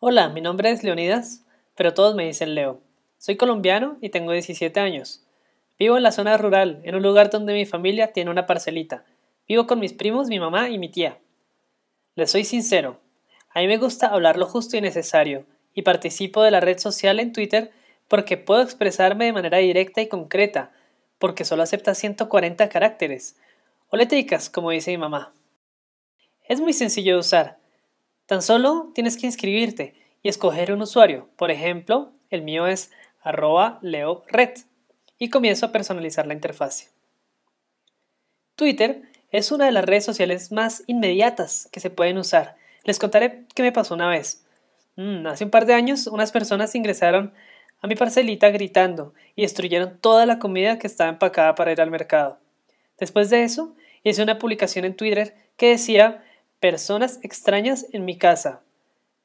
Hola, mi nombre es Leonidas, pero todos me dicen Leo. Soy colombiano y tengo 17 años. Vivo en la zona rural, en un lugar donde mi familia tiene una parcelita. Vivo con mis primos, mi mamá y mi tía. Les soy sincero, a mí me gusta hablar lo justo y necesario, y participo de la red social en Twitter porque puedo expresarme de manera directa y concreta, porque solo acepta 140 caracteres. O letricas, como dice mi mamá. Es muy sencillo de usar, Tan solo tienes que inscribirte y escoger un usuario. Por ejemplo, el mío es arroba red. y comienzo a personalizar la interfaz. Twitter es una de las redes sociales más inmediatas que se pueden usar. Les contaré qué me pasó una vez. Mm, hace un par de años unas personas ingresaron a mi parcelita gritando y destruyeron toda la comida que estaba empacada para ir al mercado. Después de eso, hice una publicación en Twitter que decía personas extrañas en mi casa.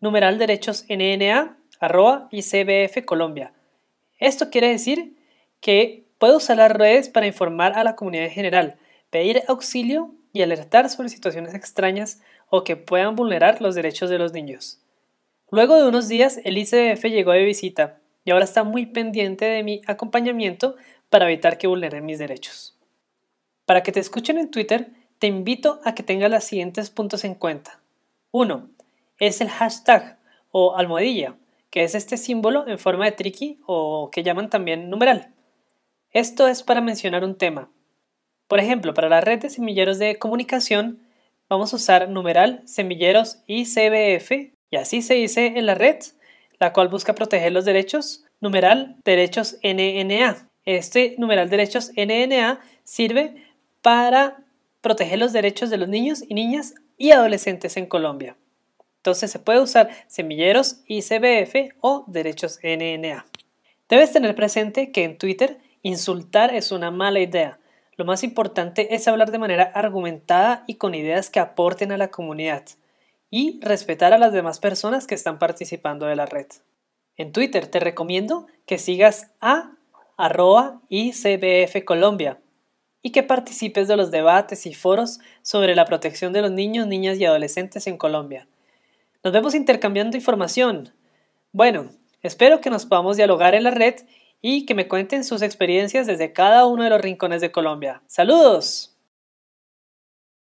Numeral derechos nna arroba icbf Colombia. Esto quiere decir que puedo usar las redes para informar a la comunidad en general, pedir auxilio y alertar sobre situaciones extrañas o que puedan vulnerar los derechos de los niños. Luego de unos días, el ICBF llegó de visita y ahora está muy pendiente de mi acompañamiento para evitar que vulneren mis derechos. Para que te escuchen en Twitter, te invito a que tengas los siguientes puntos en cuenta. Uno, Es el hashtag o almohadilla, que es este símbolo en forma de triqui o que llaman también numeral. Esto es para mencionar un tema. Por ejemplo, para la red de semilleros de comunicación vamos a usar numeral semilleros ICBF y así se dice en la red, la cual busca proteger los derechos numeral derechos NNA. Este numeral derechos NNA sirve para protege los derechos de los niños y niñas y adolescentes en Colombia. Entonces se puede usar semilleros ICBF o derechos NNA. Debes tener presente que en Twitter insultar es una mala idea. Lo más importante es hablar de manera argumentada y con ideas que aporten a la comunidad y respetar a las demás personas que están participando de la red. En Twitter te recomiendo que sigas a arroba ICBF Colombia y que participes de los debates y foros sobre la protección de los niños, niñas y adolescentes en Colombia. Nos vemos intercambiando información. Bueno, espero que nos podamos dialogar en la red y que me cuenten sus experiencias desde cada uno de los rincones de Colombia. ¡Saludos!